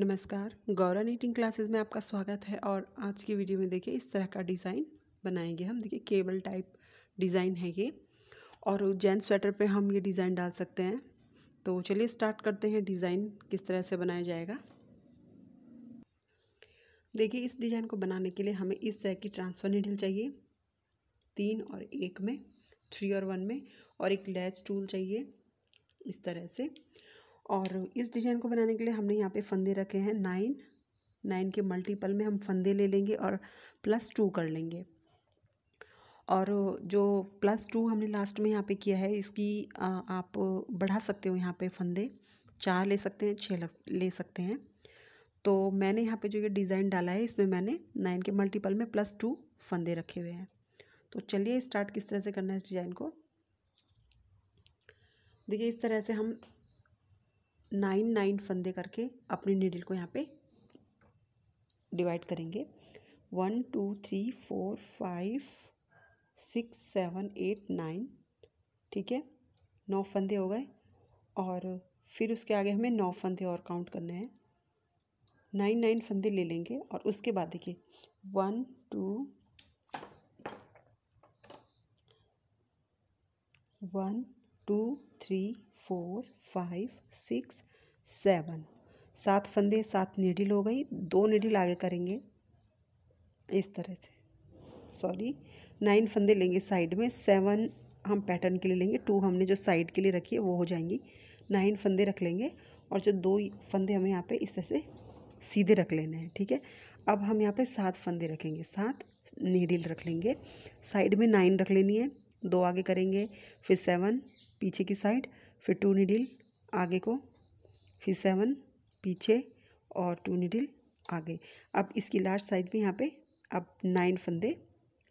नमस्कार Gaura knitting classes में आपका स्वागत है और आज की वीडियो में देखिए इस तरह का डिज़ाइन बनाएंगे हम देखिए केबल टाइप डिज़ाइन है ये और जेंट स्वेटर पे हम ये डिज़ाइन डाल सकते हैं तो चलिए स्टार्ट करते हैं डिज़ाइन किस तरह से बनाया जाएगा देखिए इस डिज़ाइन को बनाने के लिए हमें इस तरह की ट्रांसफर नीडल चाहिए तीन और एक में थ्री और वन में और एक लैच टूल चाहिए इस तरह से और इस डिज़ाइन को बनाने के लिए हमने यहाँ पे फंदे रखे हैं नाइन नाइन के मल्टीपल में हम फंदे ले लेंगे और प्लस टू कर लेंगे और जो प्लस टू हमने लास्ट में यहाँ पे किया है इसकी आप बढ़ा सकते हो यहाँ पे फंदे चार ले सकते हैं छः ले सकते हैं तो मैंने यहाँ पे जो ये डिज़ाइन डाला है इसमें मैंने नाइन के मल्टीपल में प्लस टू फंदे रखे हुए हैं तो चलिए स्टार्ट किस तरह से करना है इस डिज़ाइन को देखिए इस तरह से हम नाइन नाइन फंदे करके अपनी नीडल को यहाँ पे डिवाइड करेंगे one two three four five six seven eight nine ठीक है नौ फंदे हो गए और फिर उसके आगे हमें नौ फंदे और काउंट करने हैं नाइन नाइन फंदे ले लेंगे और उसके बाद देखिए one two one two three four five six seven सात फंदे सात निडिल हो गई दो निडिल आगे करेंगे इस तरह से सॉरी नाइन फंदे लेंगे साइड में सेवन हम पैटर्न के लिए लेंगे टू हमने जो साइड के लिए रखी है वो हो जाएंगी नाइन फंदे रख लेंगे और जो दो फंदे हमें यहाँ पे इस तरह से सीधे रख लेने हैं ठीक है अब हम यहाँ पे सात फंदे रखेंगे सात नीडिल रख लेंगे साइड में नाइन रख लेनी है दो आगे करेंगे फिर सेवन पीछे की साइड फिर टू निडिल आगे को फिर सेवन पीछे और टू निडिल आगे अब इसकी लास्ट साइड में यहाँ पे अब नाइन फंदे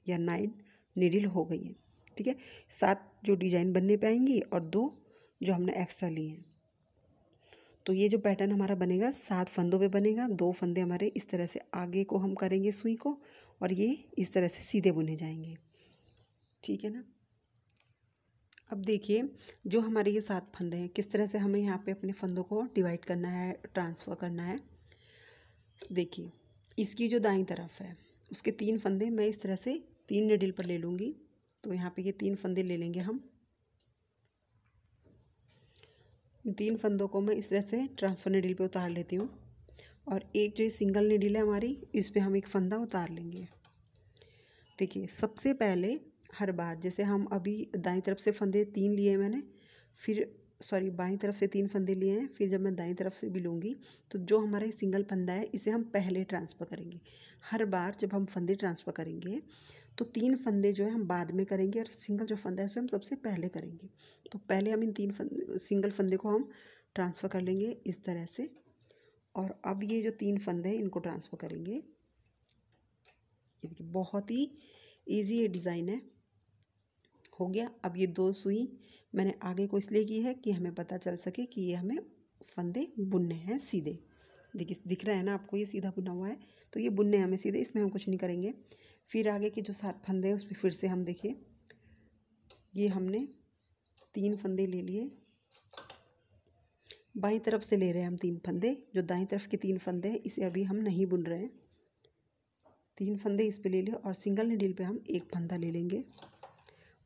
या नाइन निडिल हो गई हैं ठीक है सात जो डिजाइन बनने पे आएंगी और दो जो हमने एक्स्ट्रा लिए हैं तो ये जो पैटर्न हमारा बनेगा सात फंदों पे बनेगा दो फंदे हमारे इस तरह से आगे को हम करेंगे सुई को और ये इस तरह से सीधे बुने जाएंगे ठीक है ना अब देखिए जो हमारे ये सात फंदे हैं किस तरह से हमें यहाँ पे अपने फंदों को डिवाइड करना है ट्रांसफ़र करना है देखिए इसकी जो दाई तरफ है उसके तीन फंदे मैं इस तरह से तीन निडिल पर ले लूँगी तो यहाँ पे ये तीन फंदे ले लेंगे हम इन तीन फंदों को मैं इस तरह से ट्रांसफ़र निडिल पे उतार लेती हूँ और एक जो सिंगल निडिल है हमारी इस पर हम एक फंदा उतार लेंगे देखिए सबसे पहले हर बार जैसे हम अभी दाएं तरफ से फंदे तीन लिए हैं मैंने फिर सॉरी बाएं तरफ से तीन फंदे लिए हैं फिर जब मैं दाएं तरफ से भी लूँगी तो जो हमारा सिंगल फंदा है इसे हम पहले ट्रांसफ़र करेंगे हर बार जब हम फंदे ट्रांसफ़र करेंगे तो तीन फंदे जो है हम बाद में करेंगे और सिंगल जो फंदा है उसे हम सबसे पहले करेंगे तो पहले हम इन तीन फंदे सिंगल फंदे को हम ट्रांसफ़र कर लेंगे इस तरह से और अब ये जो तीन फंदे हैं इनको ट्रांसफ़र करेंगे ये देखिए बहुत ही ईजी ये डिज़ाइन है हो गया अब ये दो सुई मैंने आगे को इसलिए की है कि हमें पता चल सके कि ये हमें फंदे बुनने हैं सीधे देखिए दिख रहा है ना आपको ये सीधा बुना हुआ है तो ये बुनने हमें सीधे इसमें हम कुछ नहीं करेंगे फिर आगे के जो सात फंदे हैं उस पर फिर से हम देखें ये हमने तीन फंदे ले लिए बाई तरफ से ले रहे हैं हम तीन फंदे जो दाई तरफ के तीन फंदे हैं इसे अभी हम नहीं बुन रहे हैं तीन फंदे इस पे ले लिए और सिंगल निडील पे हम एक फंदा ले लेंगे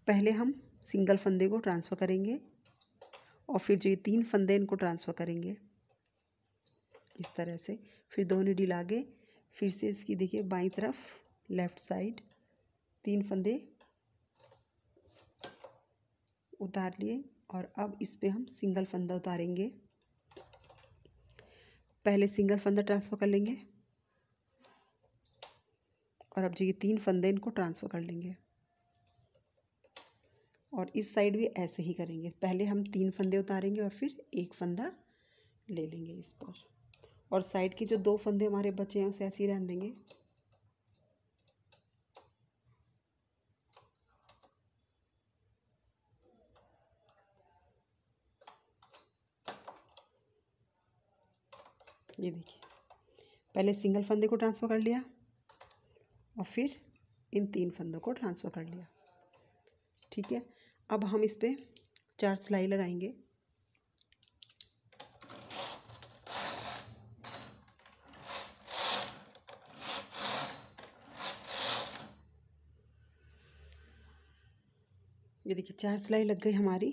पहले हम सिंगल फंदे को ट्रांसफ़र करेंगे और फिर जो ये तीन फंदे इनको ट्रांसफ़र करेंगे इस तरह से फिर दो नीडिल आगे फिर से इसकी देखिए बाई तरफ लेफ़्ट साइड तीन फंदे उतार लिए और अब इस पर हम सिंगल फंदा उतारेंगे पहले सिंगल फंदा ट्रांसफ़र कर लेंगे और अब जो ये तीन फंदे इनको ट्रांसफ़र कर लेंगे और इस साइड भी ऐसे ही करेंगे पहले हम तीन फंदे उतारेंगे और फिर एक फंदा ले लेंगे इस पर और साइड के जो दो फंदे हमारे बचे हैं उसे ऐसे ही रहने देंगे ये देखिए पहले सिंगल फंदे को ट्रांसफ़र कर लिया और फिर इन तीन फंदों को ट्रांसफ़र कर लिया ठीक है अब हम इस पर चार सिलाई लगाएंगे ये देखिए चार सिलाई लग गई हमारी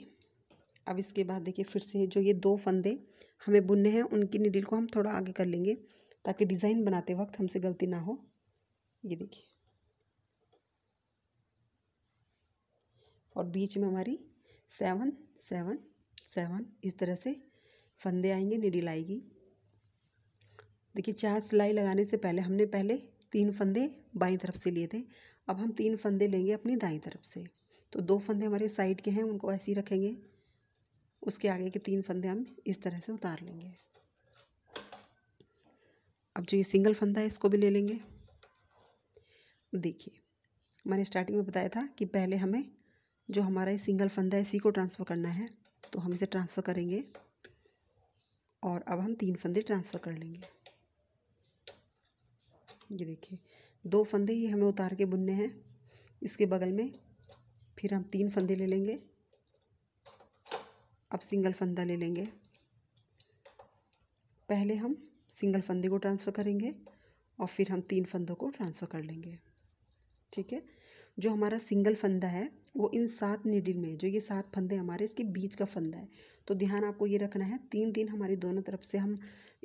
अब इसके बाद देखिए फिर से जो ये दो फंदे हमें बुनने हैं उनकी निडिल को हम थोड़ा आगे कर लेंगे ताकि डिज़ाइन बनाते वक्त हमसे गलती ना हो ये देखिए और बीच में हमारी सेवन सेवन सेवन इस तरह से फंदे आएंगे निडिल आएगी देखिए चार सिलाई लगाने से पहले हमने पहले तीन फंदे बाई तरफ से लिए थे अब हम तीन फंदे लेंगे अपनी दाई तरफ से तो दो फंदे हमारे साइड के हैं उनको ऐसे ही रखेंगे उसके आगे के तीन फंदे हम इस तरह से उतार लेंगे अब जो ये सिंगल फंदा है इसको भी ले लेंगे देखिए मैंने स्टार्टिंग में बताया था कि पहले हमें जो हमारा ये सिंगल फंदा है इसी को ट्रांसफ़र करना है तो हम इसे ट्रांसफ़र करेंगे और अब हम तीन फंदे ट्रांसफ़र कर लेंगे ये देखिए दो फंदे ही हमें उतार के बुनने हैं इसके बगल में फिर हम तीन फंदे ले लेंगे अब सिंगल फंदा ले लेंगे पहले हम सिंगल फंदे को ट्रांसफ़र करेंगे और फिर हम तीन फंदों को ट्रांसफ़र कर लेंगे ठीक है जो हमारा सिंगल फंदा है वो इन सात नीडिल में जो ये सात फंदे हमारे इसके बीच का फंदा है तो ध्यान आपको ये रखना है तीन तीन हमारी दोनों तरफ से हम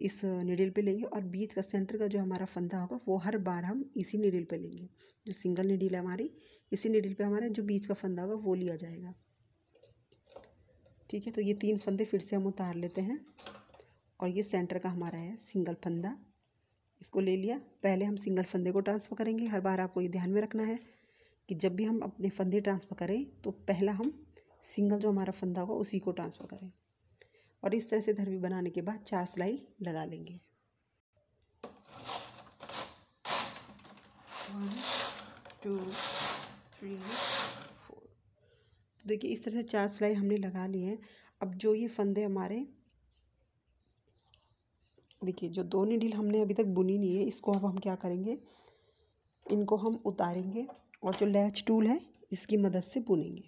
इस निडिल पे लेंगे और बीच का सेंटर का जो हमारा फंदा होगा वो हर बार हम इसी निडिल पे लेंगे जो सिंगल निडिल है हमारी इसी निडिल पे हमारा जो बीच का फंदा होगा वो लिया जाएगा ठीक है तो ये तीन फंदे फिर से हम उतार लेते हैं और ये सेंटर का हमारा है सिंगल फंदा इसको ले लिया पहले हम सिंगल फंदे को ट्रांसफ़र करेंगे हर बार आपको ये ध्यान में रखना है कि जब भी हम अपने फंदे ट्रांसफ़र करें तो पहला हम सिंगल जो हमारा फंदा होगा उसी को ट्रांसफ़र करें और इस तरह से धरवी बनाने के बाद चार सिलाई लगा लेंगे तो देखिए इस तरह से चार सिलाई हमने लगा ली है अब जो ये फंदे हमारे देखिए जो दो नीडिल हमने अभी तक बुनी नहीं है इसको अब हम क्या करेंगे इनको हम उतारेंगे और जो लैच टूल है इसकी मदद से बुनेंगे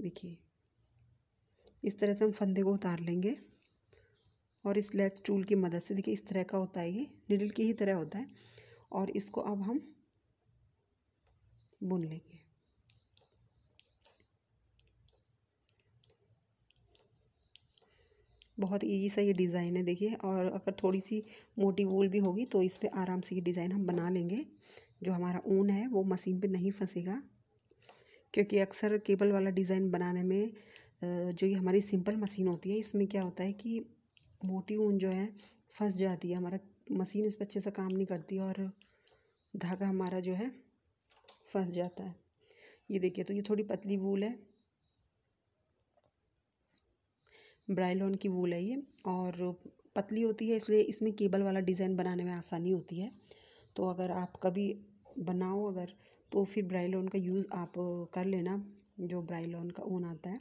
देखिए इस तरह से हम फंदे को उतार लेंगे और इस लैच टूल की मदद से देखिए इस तरह का होता है ये निडल की ही तरह होता है और इसको अब हम बुन लेंगे बहुत ईजी सा ये डिज़ाइन है देखिए और अगर थोड़ी सी मोटी वूल भी होगी तो इस पर आराम से ये डिज़ाइन हम बना लेंगे जो हमारा ऊन है वो मशीन पे नहीं फंसेगा क्योंकि अक्सर केबल वाला डिज़ाइन बनाने में जो ये हमारी सिंपल मशीन होती है इसमें क्या होता है कि मोटी ऊन जो है फंस जाती है हमारा मशीन उस पर अच्छे से काम नहीं करती और धागा हमारा जो है फंस जाता है ये देखिए तो ये थोड़ी पतली वूल है ब्राइलॉन की वूल है ये और पतली होती है इसलिए इसमें केबल वाला डिज़ाइन बनाने में आसानी होती है तो अगर आप कभी बनाओ अगर तो फिर ब्राइलॉन का यूज़ आप कर लेना जो ब्राइलॉन का ऊन आता है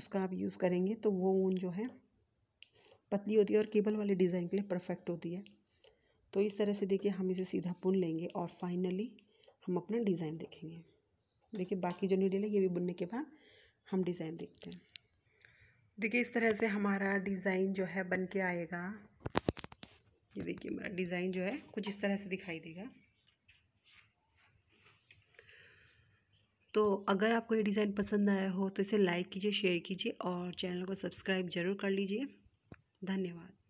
उसका आप यूज़ करेंगे तो वो ऊन जो है पतली होती है और केबल वाले डिज़ाइन के लिए परफेक्ट होती है तो इस तरह से देखिए हम इसे सीधा बुन लेंगे और फाइनली हम अपना डिज़ाइन देखेंगे देखिए बाकी जो नीडल है ये भी बुनने के बाद हम डिज़ाइन देखते हैं देखिए इस तरह से हमारा डिज़ाइन जो है बन के आएगा ये देखिए मेरा डिज़ाइन जो है कुछ इस तरह से दिखाई देगा तो अगर आपको ये डिज़ाइन पसंद आया हो तो इसे लाइक कीजिए शेयर कीजिए और चैनल को सब्सक्राइब ज़रूर कर लीजिए धन्यवाद